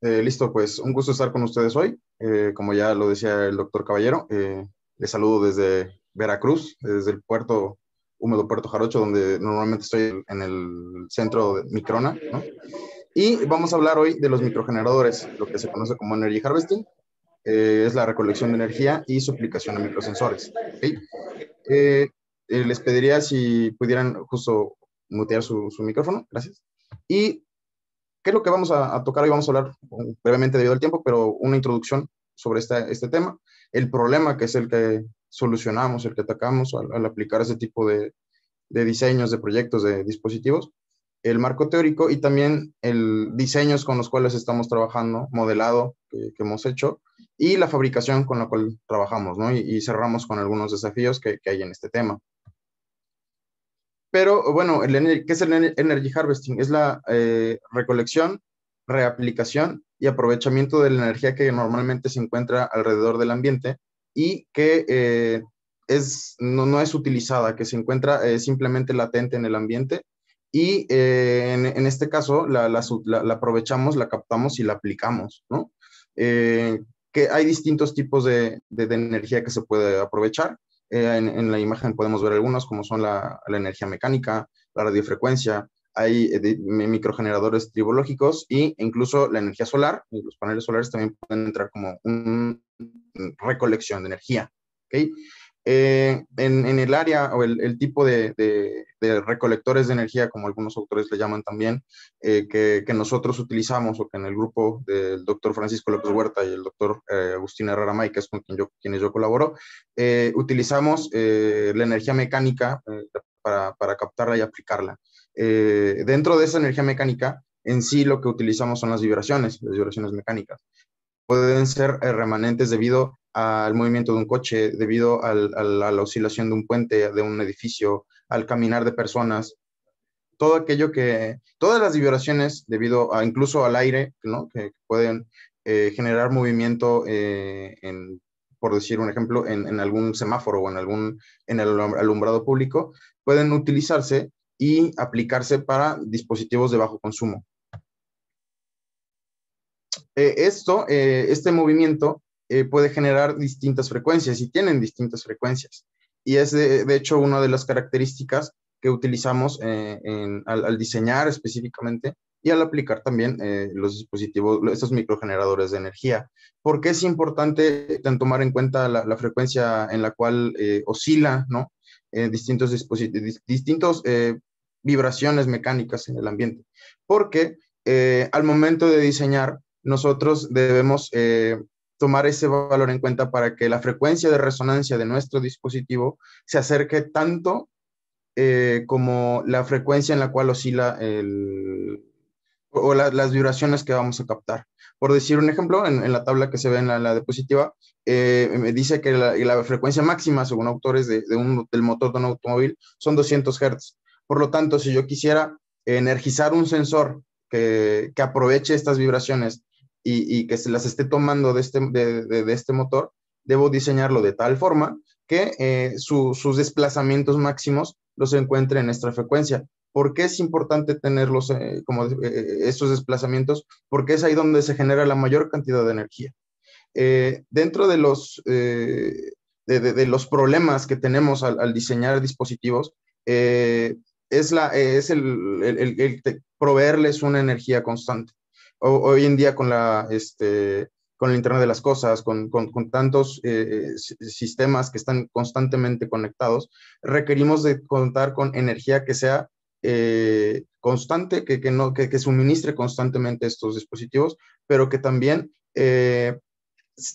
Eh, listo, pues un gusto estar con ustedes hoy. Eh, como ya lo decía el doctor Caballero, eh, les saludo desde Veracruz, desde el puerto húmedo Puerto Jarocho, donde normalmente estoy en el centro de Microna. Y vamos a hablar hoy de los microgeneradores, lo que se conoce como Energy Harvesting. es la recolección de energía y su aplicación a microsensores. ¿okay? les pediría si pudieran justo mutear su, su micrófono. Gracias. Y ¿Qué es lo que vamos a, tocar y Vamos a hablar um, brevemente debido al tiempo, pero una introducción sobre este, tema, el problema que es el que solucionamos, el que atacamos al, aplicar ese tipo de, diseños, de proyectos, de dispositivos, el marco teórico y también el diseños con los cuales estamos trabajando, modelado que, hemos hecho y la fabricación con la cual trabajamos, ¿no? Y, cerramos con algunos desafíos que, hay en este tema. Pero bueno, ¿qué es el energy harvesting? Es la eh, recolección, reaplicación y aprovechamiento de la energía que normalmente se encuentra alrededor del ambiente y que eh, es, no, es utilizada, que se encuentra eh, simplemente latente en el ambiente. Y en, en, este caso la, la, aprovechamos, la captamos y la aplicamos, ¿no? que hay distintos tipos de, de energía que se puede aprovechar eh, en, la imagen podemos ver algunos, como son la, energía mecánica, la radiofrecuencia, hay eh, microgeneradores tribológicos e incluso la energía solar, los paneles solares también pueden entrar como una recolección de energía. ¿okay? Eh, en, el área o el, tipo de, recolectores de energía, como algunos autores le llaman también, eh, que, nosotros utilizamos o que en el grupo del doctor Francisco López Huerta y el doctor eh, Agustín Herrera May, que es con quien yo, quienes yo colaboro, utilizamos la energía mecánica para, para, captarla y aplicarla. dentro de esa energía mecánica, en sí lo que utilizamos son las vibraciones, las vibraciones mecánicas. Pueden ser remanentes debido a al movimiento de un coche, debido a la oscilación de un puente, de un edificio, al caminar de personas, todo aquello que, todas las vibraciones debido a incluso al aire, ¿no? que, pueden eh, generar movimiento, eh, por decir un ejemplo, en, algún semáforo o en algún, en el alumbrado público, pueden utilizarse y aplicarse para dispositivos de bajo consumo. Eh, esto, este movimiento eh, puede generar distintas frecuencias y tienen distintas frecuencias. Y es de, hecho una de las características que utilizamos eh, al, diseñar específicamente y al aplicar también eh, los dispositivos, estos microgeneradores de energía. Porque es importante tomar en cuenta la, frecuencia en la cual oscila ¿no? distintos dispositivos, distintos vibraciones mecánicas en el ambiente? Porque al momento de diseñar, nosotros debemos tomar ese valor en cuenta para que la frecuencia de resonancia de nuestro dispositivo se acerque tanto eh, como la frecuencia en la cual oscila el, o las vibraciones que vamos a captar. Por decir un ejemplo, en, la tabla que se ve en la, diapositiva, eh, me dice que la, frecuencia máxima, según autores de, un, del motor de un automóvil, son 200 Hz. Por lo tanto, si yo quisiera energizar un sensor que, que aproveche estas vibraciones y, que se las esté tomando de este, de, este motor, debo diseñarlo de tal forma que eh, sus desplazamientos máximos los encuentre en esta frecuencia. ¿Por qué es importante tenerlos eh, como eh, estos desplazamientos? Porque es ahí donde se genera la mayor cantidad de energía. dentro de los, de, los problemas que tenemos al, diseñar dispositivos, es, la, es el proveerles una energía constante hoy en día con la, este, con el Internet de las Cosas, con, tantos eh, eh, sistemas que están constantemente conectados, requerimos de contar con energía que sea eh, constante, que, no, suministre constantemente estos dispositivos, pero que también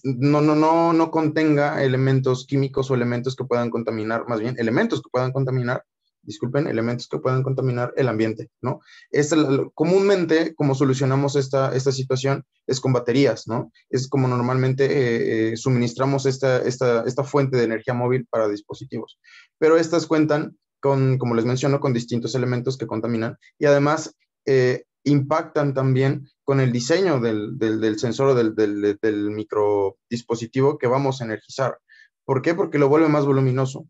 no, no, no, no contenga elementos químicos o elementos que puedan contaminar, más bien elementos que puedan contaminar disculpen, elementos que puedan contaminar el ambiente, ¿no? Es comúnmente, como solucionamos esta, esta situación, es con baterías, ¿no? Es como normalmente eh, eh, suministramos esta, esta, esta fuente de energía móvil para dispositivos. Pero estas cuentan con, como les menciono, con distintos elementos que contaminan y además eh, impactan también con el diseño del, del, sensor o del, del, del microdispositivo que vamos a energizar. ¿Por qué? Porque lo vuelve más voluminoso.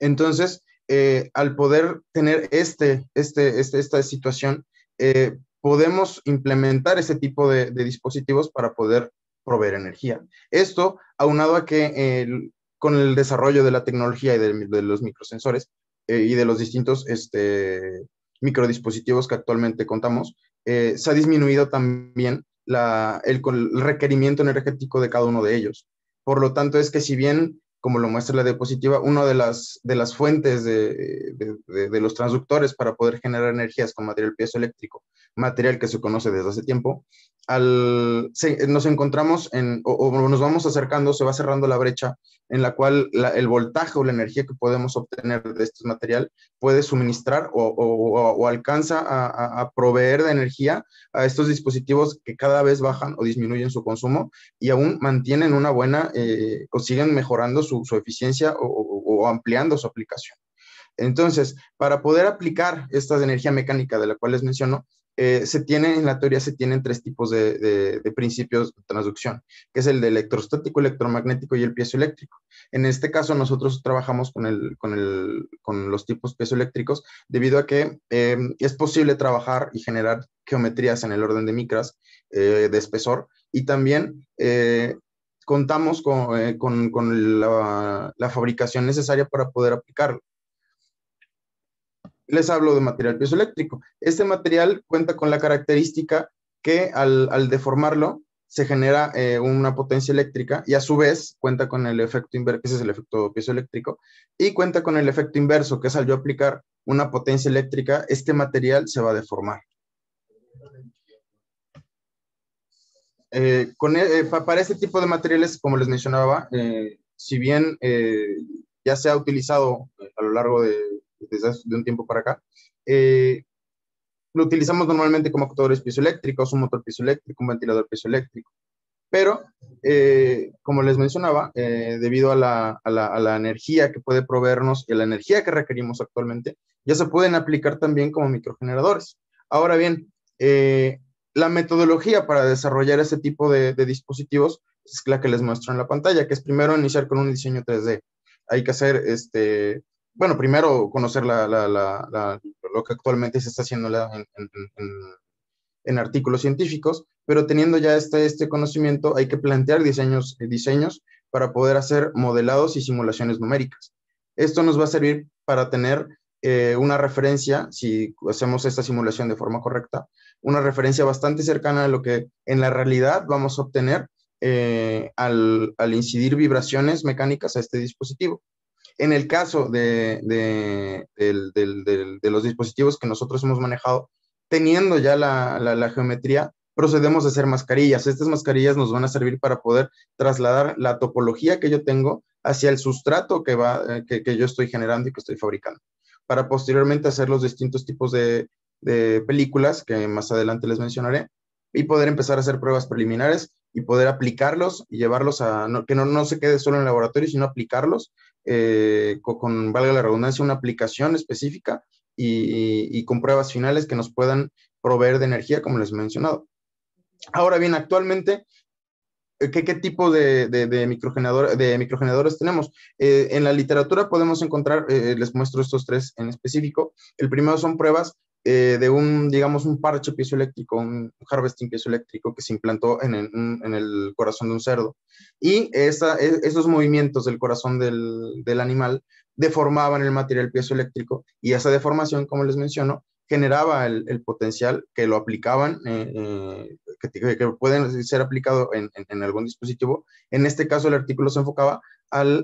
Entonces, eh, al poder tener este, este, este esta situación, eh, podemos implementar ese tipo de, dispositivos para poder proveer energía. Esto, aunado a que con el desarrollo de la tecnología y de, los microsensores eh, y de los distintos este, microdispositivos que actualmente contamos, se ha disminuido también el, requerimiento energético de cada uno de ellos. Por lo tanto, es que si bien como lo muestra la diapositiva, una de las, de las fuentes de, de, los transductores para poder generar energías con material piezoeléctrico, material que se conoce desde hace tiempo, al, nos encontramos en, o, nos vamos acercando, se va cerrando la brecha en la cual el voltaje o la energía que podemos obtener de este material puede suministrar o, o, alcanza a, proveer de energía a estos dispositivos que cada vez bajan o disminuyen su consumo y aún mantienen una buena eh, o siguen mejorando su su, eficiencia o, ampliando su aplicación. Entonces, para poder aplicar esta energía mecánica de la cual les menciono, eh, se tiene, en la teoría se tienen tres tipos de, principios de transducción, que es el de electrostático, electromagnético y el piezoeléctrico. En este caso, nosotros trabajamos con, el, con, el, con los tipos piezoeléctricos debido a que eh, es posible trabajar y generar geometrías en el orden de micras eh, de espesor y también contamos con, eh, la, fabricación necesaria para poder aplicarlo. Les hablo de material piezoeléctrico. Este material cuenta con la característica que al, deformarlo se genera eh, una potencia eléctrica y a su vez cuenta con el efecto inverso, es el efecto piezoeléctrico, y cuenta con el efecto inverso, que es al yo aplicar una potencia eléctrica, este material se va a deformar. Eh, con, e, eh, para este tipo de materiales, como les mencionaba, eh, si bien ya se ha utilizado a lo largo de, de un tiempo para acá, lo utilizamos normalmente como actuadores piezoeléctricos, un motor piezoeléctrico, un ventilador piezoeléctrico. Pero, como les mencionaba, debido a la, energía que puede proveernos y la energía que requerimos actualmente, ya se pueden aplicar también como microgeneradores. Ahora bien, la metodología para desarrollar ese tipo de, dispositivos es la que les muestro en la pantalla, que es primero iniciar con un diseño 3D. Hay que hacer, este, bueno, primero conocer la, lo que actualmente se está haciendo en, en, artículos científicos, pero teniendo ya este, este conocimiento hay que plantear diseños, eh, diseños para poder hacer modelados y simulaciones numéricas. Esto nos va a servir para tener eh, una referencia, si hacemos esta simulación de forma correcta, una referencia bastante cercana a lo que en la realidad vamos a obtener eh, al, incidir vibraciones mecánicas a este dispositivo. En el caso de, los dispositivos que nosotros hemos manejado, teniendo ya la, geometría, procedemos a hacer mascarillas. Estas mascarillas nos van a servir para poder trasladar la topología que yo tengo hacia el sustrato que, va, eh, que, yo estoy generando y que estoy fabricando, para posteriormente hacer los distintos tipos de, de películas que más adelante les mencionaré y poder empezar a hacer pruebas preliminares y poder aplicarlos y llevarlos a, que no, se quede solo en laboratorio, sino aplicarlos eh, con, valga la redundancia, una aplicación específica y, con pruebas finales que nos puedan proveer de energía, como les he mencionado. Ahora bien, actualmente, eh, ¿qué, tipo de, de, de microgeneradores tenemos? Eh, en la literatura podemos encontrar, les muestro estos tres en específico. El primero son pruebas eh, de un, digamos, un parche piezoeléctrico, un harvesting piezoeléctrico que se implantó en, el corazón de un cerdo. Y esa, e, esos movimientos del corazón del, animal deformaban el material piezoeléctrico y esa deformación, como les menciono, generaba el, potencial que lo aplicaban, eh, eh, que, que, pueden ser aplicado en, algún dispositivo. En este caso, el artículo se enfocaba a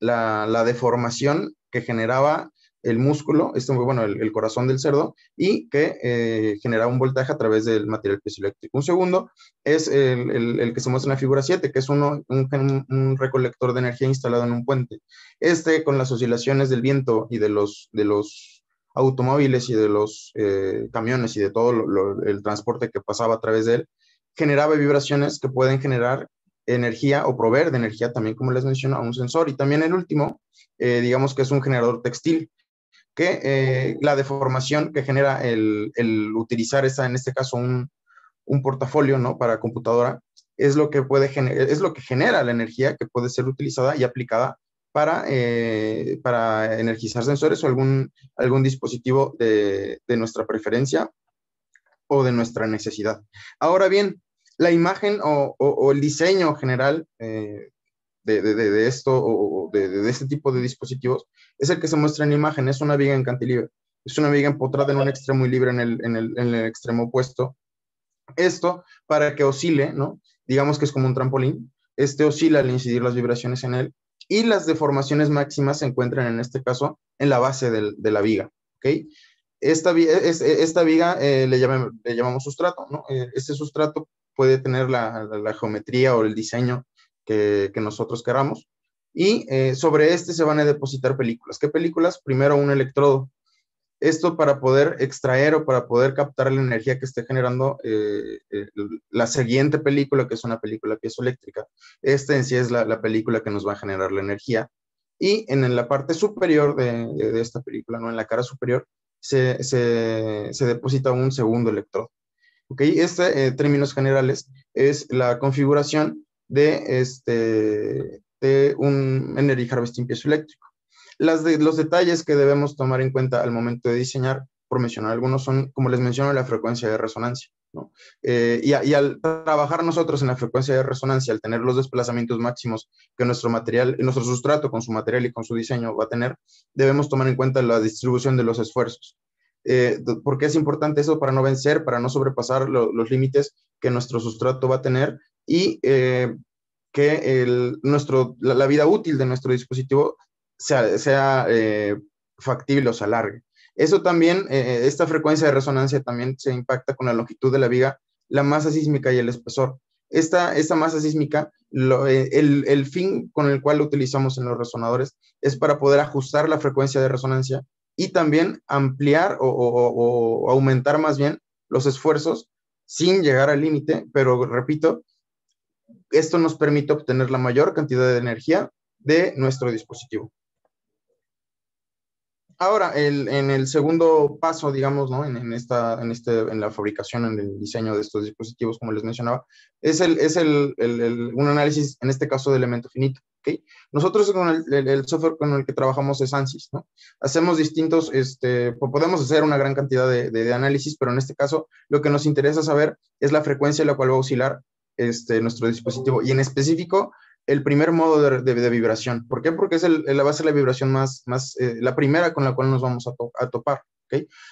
la deformación que generaba el músculo, este, bueno, el, corazón del cerdo, y que eh, genera un voltaje a través del material piezoeléctrico. Un segundo es el, que se muestra en la figura 7, que es un, recolector de energía instalado en un puente. Este, con las oscilaciones del viento y de los, de los automóviles y de los eh, camiones y de todo el transporte que pasaba a través de él, generaba vibraciones que pueden generar energía o proveer de energía también, como les menciono, a un sensor. Y también el último, eh, digamos que es un generador textil que eh, la deformación que genera el, utilizar esa, en este caso, un, portafolio ¿no? para computadora, es lo, que puede es lo que genera la energía que puede ser utilizada y aplicada para, eh, para energizar sensores o algún, algún dispositivo de, nuestra preferencia o de nuestra necesidad. Ahora bien, la imagen o, el diseño general eh, de, esto o de, este tipo de dispositivos es el que se muestra en imagen, es una viga en cantilever, es una viga empotrada en un extremo y libre en el, extremo opuesto. Esto para que oscile, ¿no? Digamos que es como un trampolín, este oscila al incidir las vibraciones en él y las deformaciones máximas se encuentran en este caso en la base de la viga, ¿ok? Esta, e, esta viga eh, le, llamamos, sustrato, ¿no? Eh, este sustrato puede tener la geometría o el diseño que, nosotros queramos. Y eh, sobre este se van a depositar películas. ¿Qué películas? Primero un electrodo. Esto para poder extraer o para poder captar la energía que esté generando eh, eh, la siguiente película, que es una película piezoeléctrica. Esta en sí es la, película que nos va a generar la energía. Y en, la parte superior de, esta película, ¿no? en la cara superior, se, deposita un segundo electrodo. ¿Ok? Este, en términos generales, es la configuración de, este, de un Energy Harvesting piezoeléctrico. Las de, los detalles que debemos tomar en cuenta al momento de diseñar, por mencionar algunos, son, como les menciono, la frecuencia de resonancia. Eh, y, al trabajar nosotros en la frecuencia de resonancia, al tener los desplazamientos máximos que nuestro material, nuestro sustrato con su material y con su diseño va a tener, debemos tomar en cuenta la distribución de los esfuerzos. Eh, Porque es importante eso? Para no vencer, para no sobrepasar los límites que nuestro sustrato va a tener y eh, que nuestro, la, vida útil de nuestro dispositivo sea, sea eh, factible o se alargue. Eso también, eh, esta frecuencia de resonancia también se impacta con la longitud de la viga, la masa sísmica y el espesor. Esta, esta masa sísmica, el, el, fin con el cual lo utilizamos en los resonadores es para poder ajustar la frecuencia de resonancia y también ampliar o, o aumentar más bien los esfuerzos sin llegar al límite, pero repito, esto nos permite obtener la mayor cantidad de energía de nuestro dispositivo. Ahora, en el segundo paso, digamos, en, esta, en, este, en la fabricación, en el diseño de estos dispositivos, como les mencionaba, es, el, es un análisis, en este caso, de elemento finito. Nosotros con el, software con el que trabajamos es ANSYS. ¿no? Hacemos distintos, este, podemos hacer una gran cantidad de, de, análisis, pero en este caso lo que nos interesa saber es la frecuencia en la cual va a oscilar este, nuestro dispositivo y en específico el primer modo de, vibración. ¿Por qué? Porque es la base de la vibración más, eh, la primera con la cual nos vamos a, topar.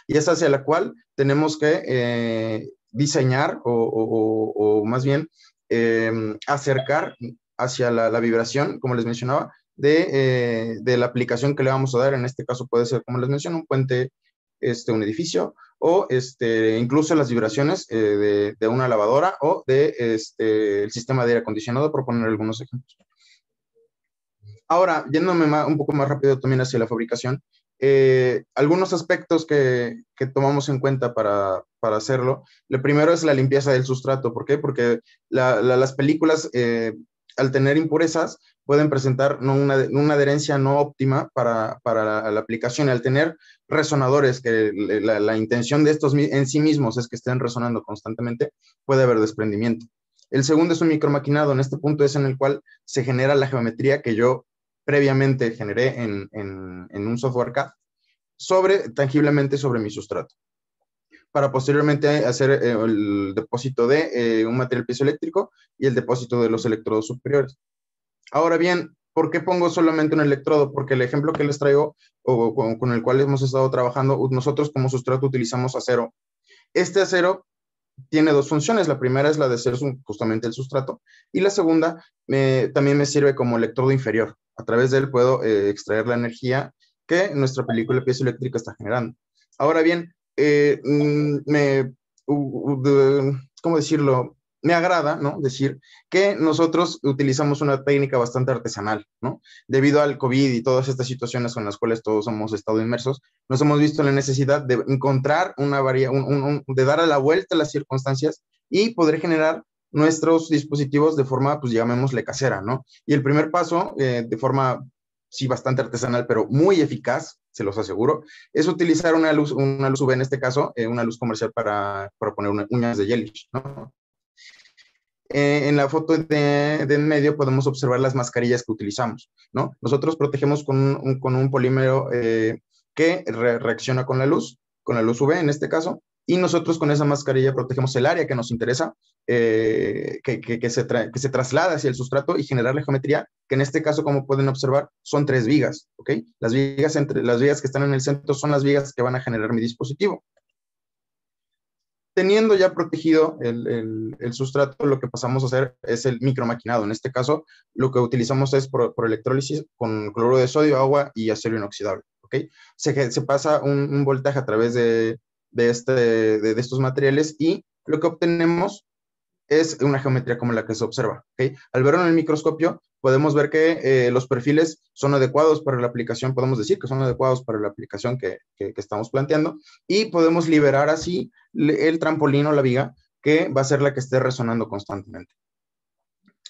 Y es hacia la cual tenemos que eh, diseñar o, más bien em, acercar hacia la, vibración, como les mencionaba, eh, de, la aplicación que le vamos a dar. En este caso puede ser, como les mencioné un puente este, un edificio o este, incluso las vibraciones eh, de, de, una lavadora o de este, el sistema de aire acondicionado, por poner algunos ejemplos. Ahora, yéndome un poco más rápido también hacia la fabricación, eh, algunos aspectos que, que, tomamos en cuenta para, para, hacerlo. Lo primero es la limpieza del sustrato. ¿Por qué? Porque las películas eh, al tener impurezas, pueden presentar una, adherencia no óptima para, la, aplicación. Al tener resonadores, que la, intención de estos en sí mismos es que estén resonando constantemente, puede haber desprendimiento. El segundo es un micromaquinado. En este punto es en el cual se genera la geometría que yo previamente generé en, en un software CAD sobre, tangiblemente sobre mi sustrato para posteriormente hacer eh, el depósito de eh, un material piezoeléctrico y el depósito de los electrodos superiores. Ahora bien, ¿por qué pongo solamente un electrodo? Porque el ejemplo que les traigo o con, el cual hemos estado trabajando, nosotros como sustrato utilizamos acero. Este acero tiene dos funciones. La primera es la de ser justamente el sustrato y la segunda también me sirve como electrodo inferior. A través de él puedo eh, extraer la energía que nuestra película piezoeléctrica está generando. Ahora bien, eh, mm, me, ¿cómo decirlo? Me agrada, ¿no? Decir que nosotros utilizamos una técnica bastante artesanal, ¿no? Debido al COVID y todas estas situaciones en las cuales todos hemos estado inmersos, nos hemos visto la necesidad de encontrar una variable, de dar a la vuelta las circunstancias y poder generar nuestros dispositivos de forma, pues llamémosle casera, ¿no? Y el primer paso, eh, de forma, sí, bastante artesanal, pero muy eficaz, se los aseguro, es utilizar una luz, una luz UV en este caso, eh, una luz comercial para, para poner uñas de Yelich, eh, en la foto de, en medio podemos observar las mascarillas que utilizamos, Nosotros protegemos con un, polímero eh, que reacciona con la luz, con la luz UV en este caso, y nosotros con esa mascarilla protegemos el área que nos interesa, eh, que, que, se que se traslada hacia el sustrato y generar la geometría, que en este caso, como pueden observar, son tres vigas, ¿ok? Las vigas, entre, las vigas que están en el centro son las vigas que van a generar mi dispositivo. Teniendo ya protegido el, sustrato, lo que pasamos a hacer es el micromaquinado. En este caso, lo que utilizamos es por, electrólisis con cloruro de sodio, agua y acero inoxidable. Se, pasa un voltaje a través de, de, este, de, estos materiales y lo que obtenemos es una geometría como la que se observa. Al verlo en el microscopio, podemos ver que eh, los perfiles son adecuados para la aplicación, podemos decir que son adecuados para la aplicación que, estamos planteando, y podemos liberar así el trampolín o la viga que va a ser la que esté resonando constantemente.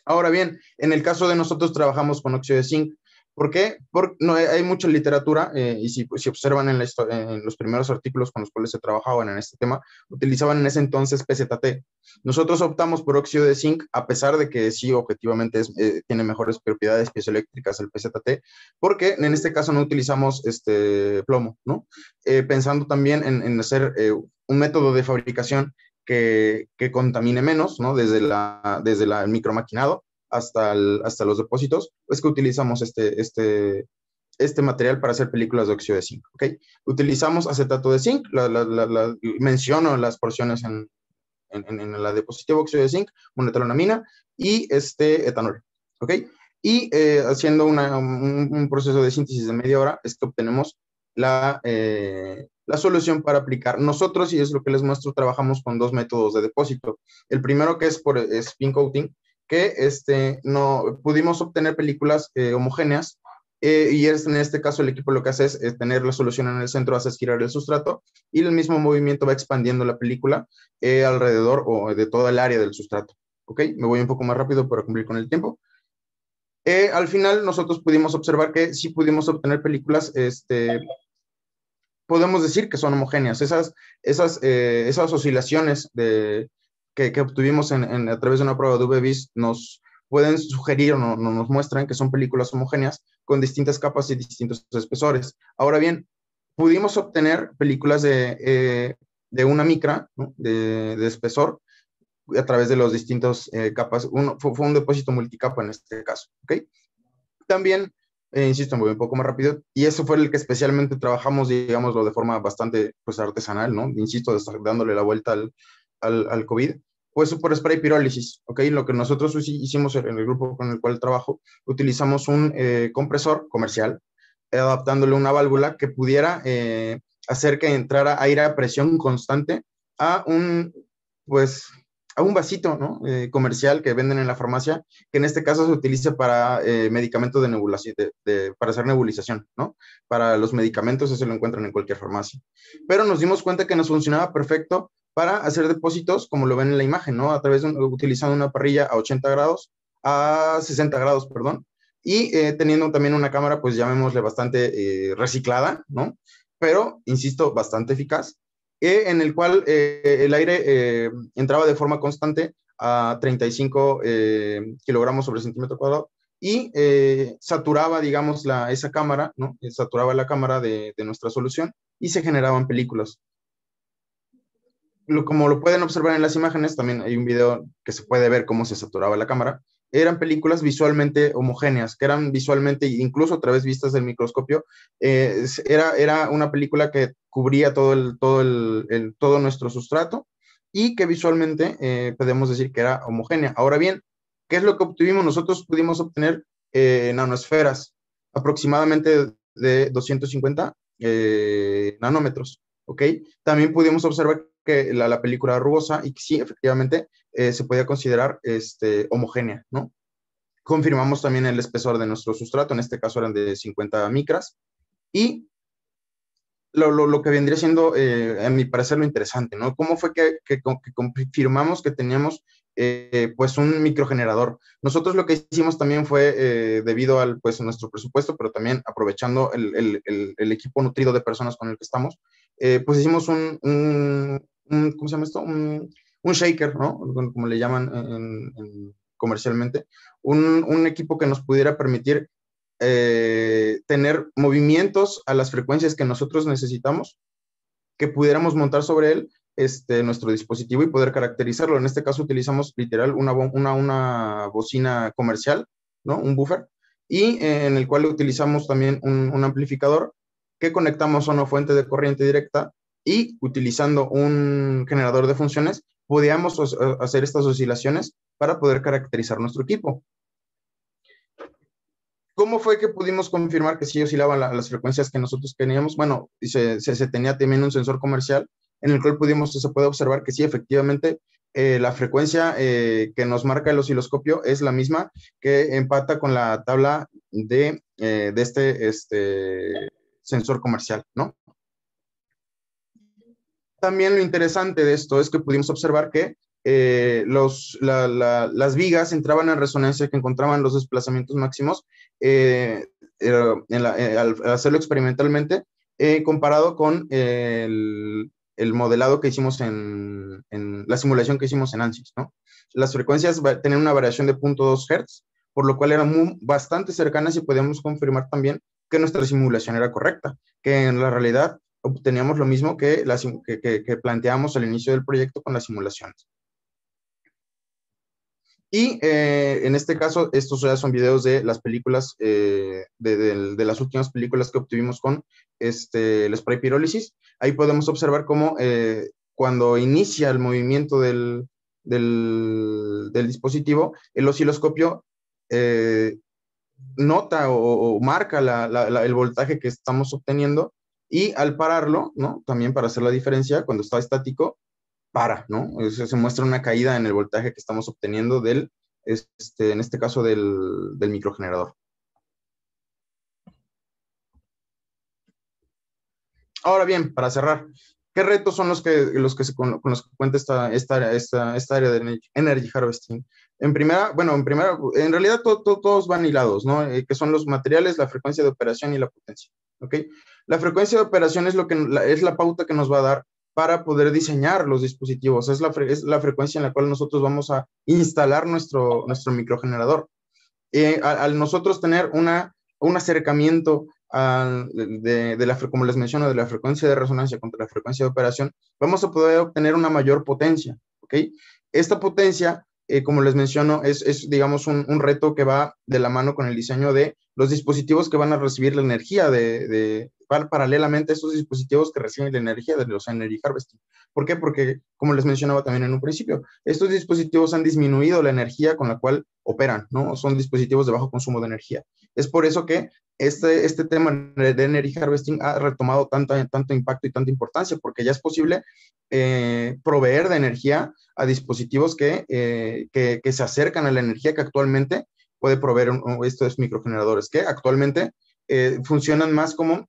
Ahora bien, en el caso de nosotros trabajamos con óxido de zinc, ¿Por qué? Porque no, eh, hay mucha literatura eh, y pues, si, observan en, en, los primeros artículos con los cuales se trabajaban en este tema, utilizaban en ese entonces PZT. Nosotros optamos por óxido de zinc, a pesar de que sí, objetivamente eh, tiene mejores propiedades piezoeléctricas el PZT, porque en este caso no utilizamos este plomo, ¿no? pensando también en, hacer un método de fabricación que, que, contamine menos, ¿no? Desde, la, desde el micromaquinado hasta, hasta los depósitos, es que utilizamos este, este, este material para hacer películas de óxido de zinc. ¿okay? Utilizamos acetato de zinc, la, menciono las porciones en, en, la diapositiva óxido de zinc, monetalonamina y este etanol. ¿okay? Y eh, haciendo un, proceso de síntesis de media hora es que obtenemos la, eh, la solución para aplicar. Nosotros, y es lo que les muestro, trabajamos con dos métodos de depósito. El primero que es por spin coating, que este, no, pudimos obtener películas eh, homogéneas eh, y es, en este caso el equipo lo que hace es, tener la solución en el centro, hace girar el sustrato y el mismo movimiento va expandiendo la película eh, alrededor o de toda el área del sustrato. ¿Ok? Me voy un poco más rápido para cumplir con el tiempo. al final nosotros pudimos observar que sí pudimos obtener películas, este, podemos decir que son homogéneas. Esas, esas, esas oscilaciones de, que, obtuvimos a través de una prueba de VBIS nos pueden sugerir o no, nos muestran que son películas homogéneas con distintas capas y distintos espesores. Ahora bien, pudimos obtener películas de, eh, de una micra de, de, espesor a través de los distintos eh, capas. Uno, fue, un depósito multicapa en este caso. ¿okay? También, eh, insisto, voy un poco más rápido, y eso fue el que especialmente trabajamos, digámoslo, de forma bastante pues, artesanal, ¿no? Insisto, dándole la vuelta al, al, al COVID pues por spray pirólisis, ¿ok? Lo que nosotros hicimos en el grupo con el cual trabajo, utilizamos un eh, compresor comercial, eh, adaptándole una válvula que pudiera eh, hacer que entrara aire a presión constante a un, pues, a un vasito, ¿no? comercial que venden en la farmacia, que en este caso se utiliza para medicamentos de nebulación, para hacer nebulización, ¿no? Para los medicamentos, eso lo encuentran en cualquier farmacia. Pero nos dimos cuenta que nos funcionaba perfecto para hacer depósitos, como lo ven en la imagen, ¿no? A través de utilizando una parrilla a 80 grados, a 60 grados, perdón, y eh, teniendo también una cámara, pues llamémosle bastante eh, reciclada, ¿no? Pero, insisto, bastante eficaz, eh, en el cual el aire entraba de forma constante a 35 kilogramos sobre centímetro cuadrado y saturaba, digamos, la, esa cámara, ¿no? Saturaba la cámara de nuestra solución y se generaban películas como lo pueden observar en las imágenes, también hay un video que se puede ver cómo se saturaba la cámara, eran películas visualmente homogéneas, que eran visualmente, incluso a través vistas del microscopio, eh, era, era una película que cubría todo, el, todo, el, todo nuestro sustrato y que visualmente eh, podemos decir que era homogénea. Ahora bien, ¿qué es lo que obtuvimos? Nosotros pudimos obtener eh, nanoesferas, aproximadamente de 250 eh, nanómetros, ¿ok? También pudimos observar que la, película rugosa y que sí, efectivamente, eh, se podía considerar este, homogénea, ¿no? Confirmamos también el espesor de nuestro sustrato, en este caso eran de 50 micras, y lo, lo, lo que vendría siendo, eh, a mi parecer, lo interesante, ¿no? ¿Cómo fue que, que, confirmamos que teníamos eh, pues un microgenerador. Nosotros lo que hicimos también fue debido al pues nuestro presupuesto, pero también aprovechando el, el, el, equipo nutrido de personas con el que estamos, pues hicimos un, un, ¿cómo se llama esto? Un, shaker, ¿no? Como le llaman comercialmente, un, equipo que nos pudiera permitir eh, tener movimientos a las frecuencias que nosotros necesitamos, que pudiéramos montar sobre él este, nuestro dispositivo y poder caracterizarlo. En este caso utilizamos literal una, una, bocina comercial, ¿no? Un buffer, y eh, en el cual utilizamos también un amplificador que conectamos a una fuente de corriente directa y utilizando un generador de funciones podíamos eh, hacer estas oscilaciones para poder caracterizar nuestro equipo. ¿Cómo fue que pudimos confirmar que sí oscilaban las frecuencias que nosotros teníamos? Bueno, se, tenía también un sensor comercial en el cual pudimos, se puede observar que sí, efectivamente, eh, la frecuencia eh, que nos marca el osciloscopio es la misma que empata con la tabla de, de este, este sensor comercial, ¿no? también lo interesante de esto es que pudimos observar que eh, las vigas entraban en resonancia que encontraban los desplazamientos máximos eh, eh, al hacerlo experimentalmente, comparado con el, modelado que hicimos en, la simulación que hicimos en ANSYS, Las frecuencias tenían una variación de 0.2 Hz, por lo cual eran muy, bastante cercanas y podíamos confirmar también que nuestra simulación era correcta, que en la realidad obteníamos lo mismo que, la, que, al inicio del proyecto con las simulaciones. Y eh, en este caso, estos ya son videos de las películas, eh, de, las últimas películas que obtuvimos con este, el spray pirólisis. Ahí podemos observar cómo eh, cuando inicia el movimiento del, dispositivo, el osciloscopio nota o, marca el voltaje que estamos obteniendo y al pararlo, ¿no? También para hacer la diferencia, cuando está estático, para, ¿no? se muestra una caída en el voltaje que estamos obteniendo del, este, en este caso, del, microgenerador. Ahora bien, para cerrar, ¿qué retos son los que, los que se, con, los que cuenta esta, esta, área de energy harvesting? En primera, bueno, en primera, en realidad todos van hilados, ¿no? Eh, que son los materiales, la frecuencia de operación y la potencia, ¿ok? La frecuencia de operación es, lo que, es la pauta que nos va a dar para poder diseñar los dispositivos. Es la, la frecuencia en la cual nosotros vamos a instalar nuestro, nuestro microgenerador. Eh, al nosotros tener una, un acercamiento de, la, como les menciono, de la frecuencia de resonancia contra la frecuencia de operación, vamos a poder obtener una mayor potencia, Esta potencia eh, como les menciono, es, digamos, un, reto que va de la mano con el diseño de los dispositivos que van a recibir la energía de, paralelamente a esos dispositivos que reciben la energía de los energy harvesting. ¿Por qué? Porque, como les mencionaba también en un principio, estos dispositivos han disminuido la energía con la cual operan, ¿no? Son dispositivos de bajo consumo de energía. Es por eso que este, este tema de energy harvesting ha retomado tanto, tanto impacto y tanta importancia, porque ya es posible eh, proveer de energía a dispositivos eh, que, se acercan a la energía que actualmente puede proveer estos microgeneradores, que actualmente eh, funcionan más como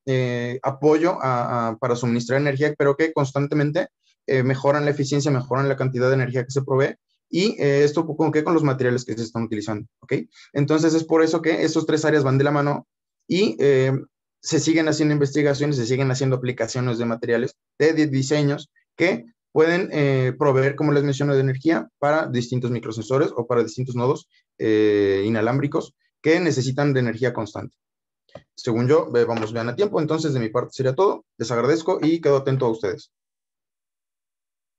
apoyo para suministrar energía, pero que constantemente mejoran la eficiencia, mejoran la cantidad de energía que se provee y eh, esto con qué, con los materiales que se están utilizando, ¿ok? Entonces es por eso que estos tres áreas van de la mano y eh, se siguen haciendo investigaciones, se siguen haciendo aplicaciones de materiales, de, diseños que pueden eh, proveer, como les menciono, de energía para distintos microsensores o para distintos nodos inalámbricos que necesitan de energía constante. Según yo, vamos bien a tiempo, entonces de mi parte sería todo. Les agradezco y quedo atento a ustedes.